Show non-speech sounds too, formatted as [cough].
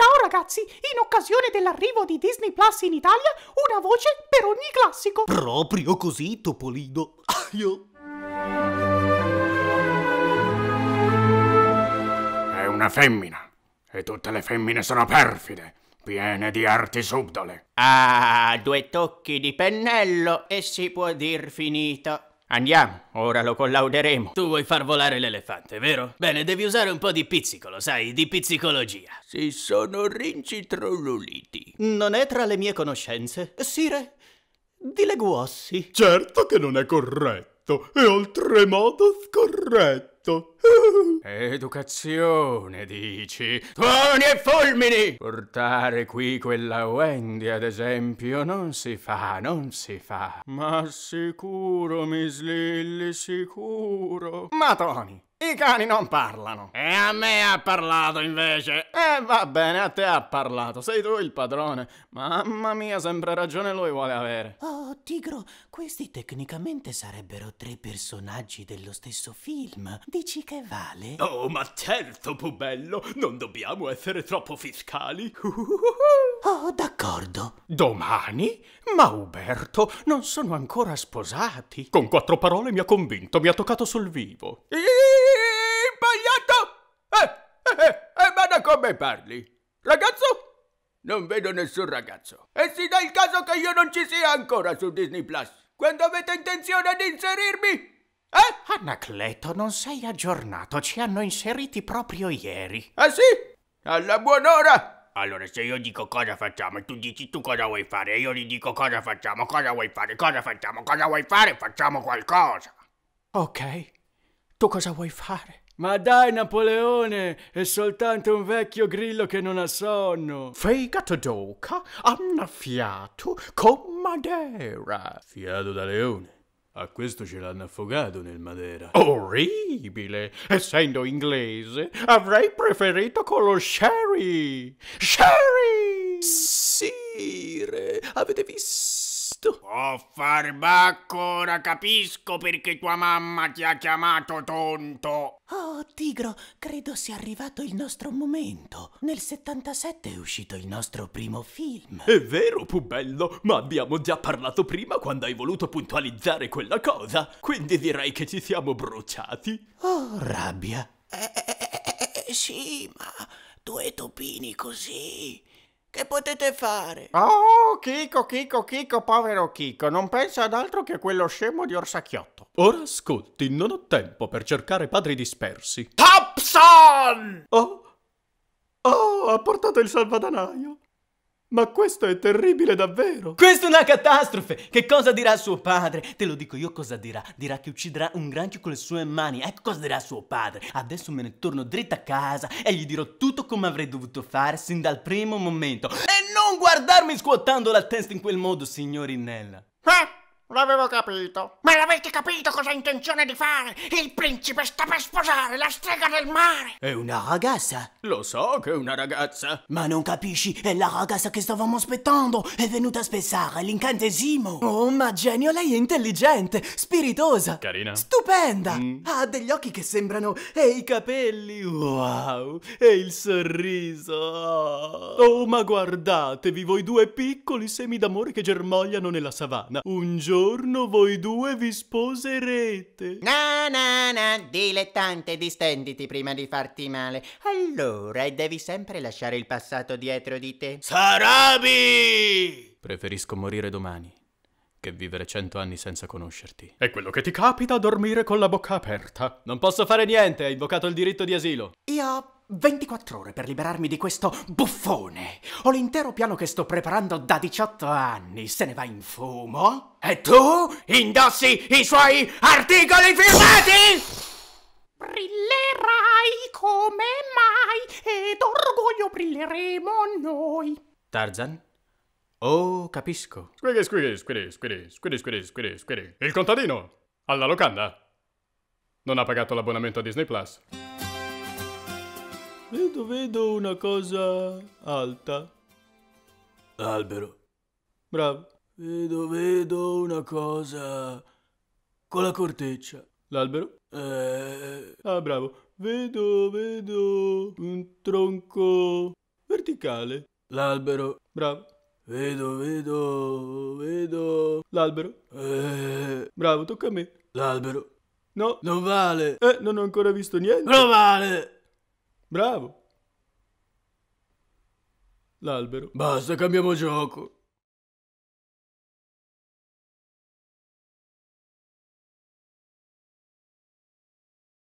Ciao ragazzi, in occasione dell'arrivo di Disney Plus in Italia, una voce per ogni classico. Proprio così, Topolino. Aio. È una femmina. E tutte le femmine sono perfide, piene di arti subdole. Ah, due tocchi di pennello e si può dir finita. Andiamo, ora lo collauderemo. Tu vuoi far volare l'elefante, vero? Bene, devi usare un po' di pizzicolo, sai, di pizzicologia. Si sono rincitroluliti. Non è tra le mie conoscenze. Sire, di leguossi. Certo che non è corretto, è oltremodo scorretto. Educazione, dici? Tuoni e fulmini! Portare qui quella Wendy, ad esempio, non si fa, non si fa. Ma sicuro, Miss Lilly, sicuro. Ma Tony, i cani non parlano. E a me ha parlato invece. E eh, va bene, a te ha parlato. Sei tu il padrone. Mamma mia, sempre ragione lui vuole avere. Oh, Tigro, questi tecnicamente sarebbero tre personaggi dello stesso film. Dici che vale? Oh, ma certo, Pubello, non dobbiamo essere troppo fiscali. [laughs] oh, d'accordo. Domani? Ma Uberto, non sono ancora sposati. Con quattro parole mi ha convinto, mi ha toccato sul vivo. Impagliato! sbagliato! Eh, eh, eh, eh, ma come parli? Ragazzo? Non vedo nessun ragazzo. E si dà il caso che io non ci sia ancora su Disney Plus. Quando avete intenzione di inserirmi, eh? Anacleto, non sei aggiornato, ci hanno inseriti proprio ieri. Ah sì? Alla buon'ora! Allora, se io dico cosa facciamo e tu dici tu cosa vuoi fare, e io gli dico cosa facciamo, cosa vuoi fare, cosa facciamo, cosa vuoi fare, facciamo qualcosa. Ok, tu cosa vuoi fare? Ma dai, Napoleone, è soltanto un vecchio grillo che non ha sonno. Fegato d'oca, annaffiato, con madera. Fiato da leone. A questo ce l'hanno affogato nel Madeira. Orribile! Essendo inglese, avrei preferito con lo sherry! Sherry! Sire, avete visto? presto. Oh, farbacco, ora capisco perché tua mamma ti ha chiamato tonto. Oh, Tigro, credo sia arrivato il nostro momento. Nel 77 è uscito il nostro primo film. È vero, Pubello, ma abbiamo già parlato prima quando hai voluto puntualizzare quella cosa. Quindi direi che ci siamo bruciati. Oh, rabbia. Eh, eh, eh, eh sì, ma due topini così che potete fare? Oh, Kiko, Kiko, Kiko, povero Kiko, non pensa ad altro che a quello scemo di Orsacchiotto. Ora ascolti, non ho tempo per cercare padri dispersi. Topson! Oh, oh, ha portato il salvadanaio. Ma questo è terribile davvero! Questa è una catastrofe! Che cosa dirà suo padre? Te lo dico io cosa dirà. Dirà che ucciderà un granchio con le sue mani. Ecco cosa dirà suo padre. Adesso me ne torno dritta a casa e gli dirò tutto come avrei dovuto fare sin dal primo momento. E non guardarmi scuotando la testa in quel modo, signorinella. Ah! Eh, L'avevo capito. Ma l'avete capito cosa ha intenzione di fare? Il principe sta per sposare la strega del mare. È una ragazza? Lo so che è una ragazza. Ma non capisci, è la ragazza che stavamo aspettando. È venuta a spezzare l'incantesimo. Oh, ma genio, lei è intelligente, spiritosa. Carina. Stupenda. Mm. Ha degli occhi che sembrano... E i capelli, wow. E il sorriso. Oh, ma guardatevi voi due piccoli semi d'amore che germogliano nella savana. Un giorno giorno voi due vi sposerete. Na na na, dilettante, distenditi prima di farti male. Allora, devi sempre lasciare il passato dietro di te. Sarabi! Preferisco morire domani che vivere cento anni senza conoscerti. È quello che ti capita a dormire con la bocca aperta. Non posso fare niente, hai invocato il diritto di asilo. Io 24 ore per liberarmi di questo buffone. Ho l'intero piano che sto preparando da 18 anni. Se ne va in fumo. E tu indossi i suoi articoli firmati! Brillerai come mai ed orgoglio brilleremo noi. Tarzan? Oh, capisco. Squiggy, squiggy, squiggy, squiggy, squiggy, squiggy, squiggy, squiggy. Il contadino! Alla locanda! Non ha pagato l'abbonamento a Disney Plus. Vedo, vedo una cosa alta. Albero. Bravo. Vedo, vedo una cosa con la corteccia. L'albero? Eh... Ah, bravo. Vedo, vedo un tronco verticale. L'albero. Bravo. Vedo, vedo, vedo... L'albero. Eh... Bravo, tocca a me. L'albero. No. Non vale. Eh, non ho ancora visto niente. Non vale. Bravo. L'albero. Basta, cambiamo gioco.